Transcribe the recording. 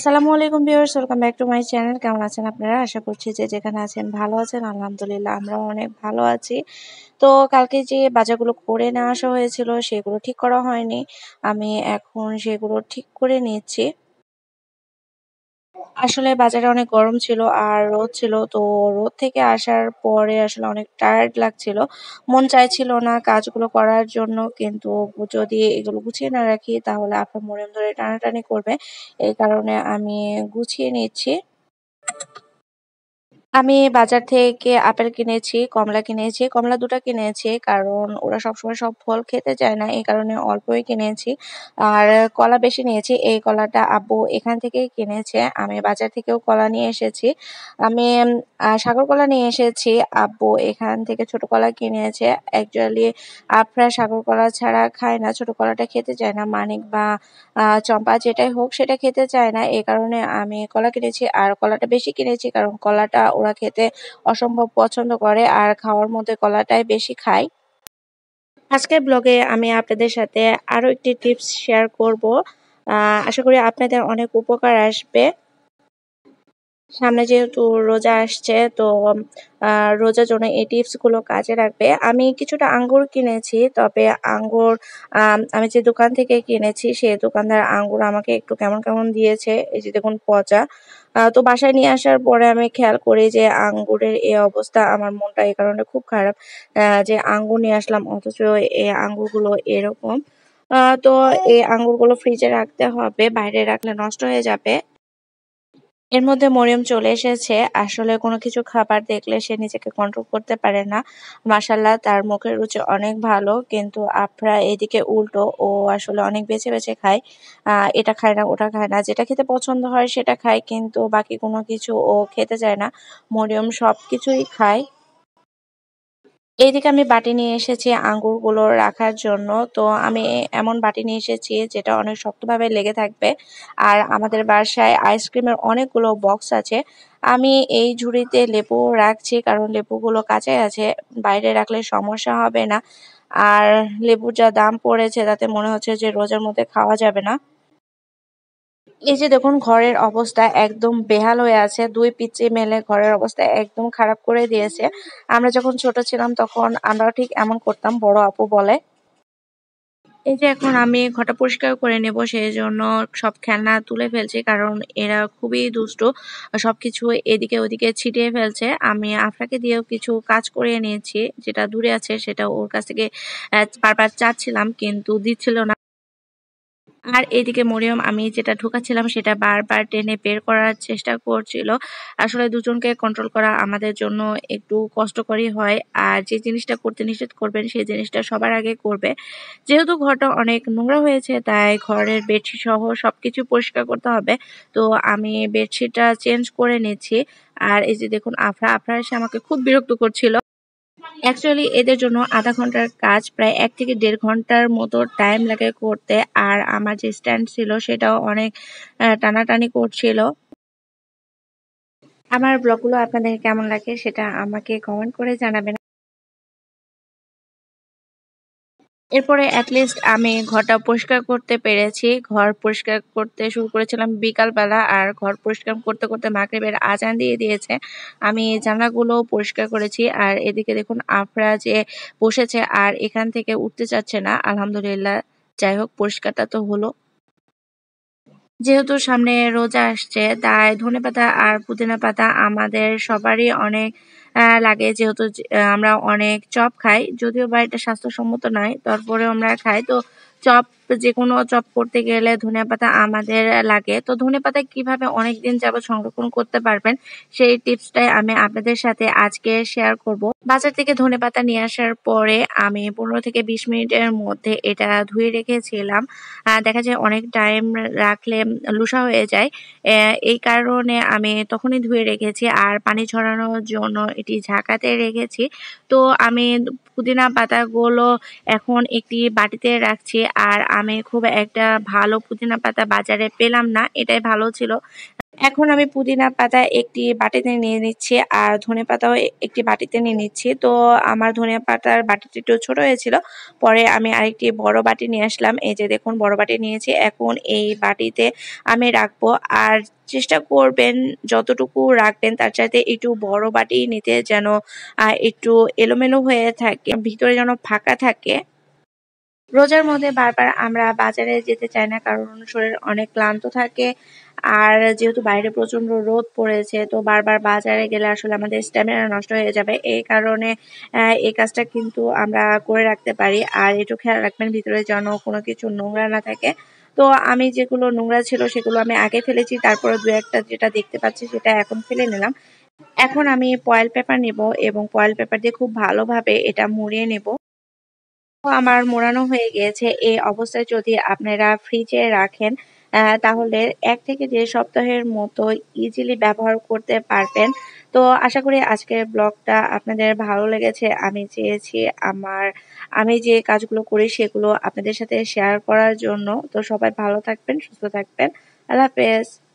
আসসালামু আলাইকুম viewers welcome back to my channel কেমন আছেন আপনারা আশা করছি যে যেখানে আছেন ভালো আছেন আলহামদুলিল্লাহ আমরা অনেক ভালো আছি তো কালকে যে বাজারগুলো করে নেওয়া আসা হয়েছিল সেগুলো ঠিক করা হয়নি আমি এখন সেগুলো ঠিক করে নিচ্ছি আসলে বাজারে অনেক গরম ছিল আর রোদ ছিল তো রোদ থেকে আসার পরে আসলে অনেক টায়ার্ড লাগছিল মন চাইছিল না কাজগুলো করার জন্য কিন্তু যদি এগুলো গুছিয়ে না রাখি তাহলে আপনার মোরেম ধরে টানাটানি করবে এই কারণে আমি গুছিয়ে নিচ্ছি আমি বাজার থেকে আপেল কিনেছি কমলা কিনেছি কমলা দুটো কিনেছি কারণ ওরা সবসময় সব ফল খেতে চায় না এই কারণে অল্পই কিনেছি আর কলা বেশি নিয়েছি এই কলাটা আব্বু এখান থেকেই কিনেছে আমি বাজার থেকেও কলা নিয়ে এসেছি আমি সাগর কলা নিয়ে এসেছি আব্বু এখান থেকে ছোট কলা কিনেছে অ্যাকচুয়ালি আপরা সাগর কলা ছাড়া খায় না ছোট কলাটা খেতে চায় না মানিক বা চম্পা যেটাই হোক সেটা খেতে চায় না এই কারণে আমি কলা কিনেছি আর কলাটা বেশি কিনেছি কারণ কলাটা ওরা খেতে অসম্ভব পছন্দ করে আর খাওয়ার মধ্যে কলাটাই বেশি খায় আজকে ব্লগে আমি আপনাদের সাথে আরও একটি টিপস শেয়ার করব আশা করি আপনাদের অনেক উপকার আসবে সামনে যেহেতু রোজা আসছে তো আহ রোজার জন্য এই টিপস গুলো কাজে লাগবে আমি কিছুটা আঙ্গুর কিনেছি তবে আঙ্গুর আমি যে দোকান থেকে কিনেছি সেই দোকানদার আঙ্গুর আমাকে একটু কেমন কেমন দিয়েছে এই যে দেখুন পচা তো বাসায় নিয়ে আসার পরে আমি খেয়াল করি যে আঙ্গুরের এই অবস্থা আমার মনটা এই কারণে খুব খারাপ যে আঙ্গুর নিয়ে আসলাম অথচ এই আঙ্গুর গুলো এরকম তো এই আঙ্গুর গুলো ফ্রিজে রাখতে হবে বাইরে রাখলে নষ্ট হয়ে যাবে এর মধ্যে মরিয়ম চলে এসেছে আসলে কোনো কিছু খাবার দেখলে সে নিজেকে কন্ট্রোল করতে পারে না মাসাল্লাহ তার মুখের রুচি অনেক ভালো কিন্তু আপরা এদিকে উল্টো ও আসলে অনেক বেছে বেছে খায় এটা খায় না ওটা খায় না যেটা খেতে পছন্দ হয় সেটা খায় কিন্তু বাকি কোনো কিছু ও খেতে চায় না মরিয়ম সব কিছুই খায় এইদিকে আমি বাটি নিয়ে এসেছি আঙ্গুরগুলো রাখার জন্য তো আমি এমন বাটি নিয়ে এসেছি যেটা অনেক শক্তভাবে লেগে থাকবে আর আমাদের বাসায় আইসক্রিমের অনেকগুলো বক্স আছে আমি এই ঝুড়িতে লেবু রাখছি কারণ লেবুগুলো কাঁচা আছে বাইরে রাখলে সমস্যা হবে না আর লেবুর যা দাম পড়েছে তাতে মনে হচ্ছে যে রোজার মধ্যে খাওয়া যাবে না এই যে দেখুন ঘরের অবস্থা একদম বেহাল হয়ে আছে দুই পিচ্চি মেলে ঘরের অবস্থা একদম খারাপ করে দিয়েছে আমরা যখন ছোট ছিলাম তখন আমরা ঠিক এমন করতাম বড় আপু বলে এই যে এখন আমি ঘটা পরিষ্কার করে নেব সেই জন্য সব খেলনা তুলে ফেলছি কারণ এরা খুবই দুষ্ট সবকিছু এদিকে ওদিকে ছিটিয়ে ফেলছে আমি আফরাকে দিয়েও কিছু কাজ করিয়ে নিয়েছি যেটা দূরে আছে সেটা ওর কাছ থেকে বারবার চাচ্ছিলাম কিন্তু দিচ্ছিল না আর এদিকে মরিয়ম আমি যেটা ঢুকাচ্ছিলাম সেটা বারবার টেনে বের করার চেষ্টা করছিল আসলে দুজনকে কন্ট্রোল করা আমাদের জন্য একটু কষ্টকরই হয় আর যে জিনিসটা করতে নিষেধ করবেন সেই জিনিসটা সবার আগে করবে যেহেতু ঘরটা অনেক নোংরা হয়েছে তাই ঘরের বেডশিট সহ সব কিছু পরিষ্কার করতে হবে তো আমি বেডশিটটা চেঞ্জ করে নিচ্ছি আর এই যে দেখুন আফরা আফরা এসে আমাকে খুব বিরক্ত করছিল অ্যাকচুয়ালি এদের জন্য আধা ঘন্টার কাজ প্রায় এক থেকে দেড় ঘন্টার মতো টাইম লাগে করতে আর আমার যে স্ট্যান্ড ছিল সেটাও অনেক টানাটানি করছিল আমার ব্লগগুলো আপনাদের কেমন লাগে সেটা আমাকে কমেন্ট করে জানাবেন এরপরে অ্যাটলিস্ট আমি ঘরটা পরিষ্কার করতে পেরেছি ঘর পরিষ্কার করতে শুরু করেছিলাম বিকালবেলা আর ঘর পরিষ্কার করতে করতে মাগরিবের আজান দিয়ে দিয়েছে আমি জানলাগুলো পরিষ্কার করেছি আর এদিকে দেখুন আফরা যে বসেছে আর এখান থেকে উঠতে চাচ্ছে না আলহামদুলিল্লাহ যাই হোক পরিষ্কারটা তো হলো যেহেতু সামনে রোজা আসছে তাই ধনে পাতা আর পুদিনা পাতা আমাদের সবারই অনেক লাগে যেহেতু আমরা অনেক চপ খাই যদিও বা এটা স্বাস্থ্যসম্মত নয় তারপরেও আমরা খাই তো চপ তো যে কোনো চপ করতে গেলে ধনে পাতা আমাদের লাগে তো ধনে পাতা কীভাবে অনেকদিন যাব সংরক্ষণ করতে পারবেন সেই টিপসটাই আমি আপনাদের সাথে আজকে শেয়ার করব বাজার থেকে ধনে পাতা নিয়ে আসার পরে আমি পনেরো থেকে বিশ মিনিটের মধ্যে এটা ধুয়ে রেখেছিলাম দেখা যায় অনেক টাইম রাখলে লুসা হয়ে যায় এই কারণে আমি তখনই ধুয়ে রেখেছি আর পানি ছড়ানোর জন্য এটি ঝাঁকাতে রেখেছি তো আমি পুদিনা পাতাগুলো এখন একটি বাটিতে রাখছি আর আমি খুব একটা ভালো পুদিনা পাতা বাজারে পেলাম না এটাই ভালো ছিল এখন আমি পুদিনা পাতা একটি বাটিতে নিয়ে নিচ্ছি আর ধনে পাতাও একটি বাটিতে নিয়ে নিচ্ছি তো আমার ধনে পাতার বাটিটি একটু ছোটো হয়েছিল পরে আমি আরেকটি বড় বাটি নিয়ে আসলাম এই যে দেখুন বড় বাটি নিয়েছি এখন এই বাটিতে আমি রাখবো আর চেষ্টা করবেন যতটুকু রাখবেন তার সাথে একটু বড় বাটি নিতে যেন একটু এলোমেলো হয়ে থাকে ভিতরে যেন ফাঁকা থাকে রোজার মধ্যে বারবার আমরা বাজারে যেতে চাই না কারণ শরীর অনেক ক্লান্ত থাকে আর যেহেতু বাইরে প্রচন্ড রোদ পড়েছে তো বারবার বাজারে গেলে আসলে আমাদের স্ট্যামিনা নষ্ট হয়ে যাবে এই কারণে এই কাজটা কিন্তু আমরা করে রাখতে পারি আর একটু খেয়াল রাখবেন ভিতরে যেন কোনো কিছু নোংরা না থাকে তো আমি যেগুলো নোংরা ছিল সেগুলো আমি আগে ফেলেছি তারপরে দু একটা যেটা দেখতে পাচ্ছি সেটা এখন ফেলে নিলাম এখন আমি পয়েল পেপার নেব এবং পয়েল পেপার দিয়ে খুব ভালোভাবে এটা মুড়িয়ে নেব আমার মোড়ানো হয়ে গিয়েছে এই অবস্থায় যদি আপনারা ফ্রিজে রাখেন তাহলে এক থেকে দেড় সপ্তাহের মতো ইজিলি ব্যবহার করতে পারবেন তো আশা করি আজকের ব্লগটা আপনাদের ভালো লেগেছে আমি চেয়েছি আমার আমি যে কাজগুলো করি সেগুলো আপনাদের সাথে শেয়ার করার জন্য তো সবাই ভালো থাকবেন সুস্থ থাকবেন আল্লাহ হাফেজ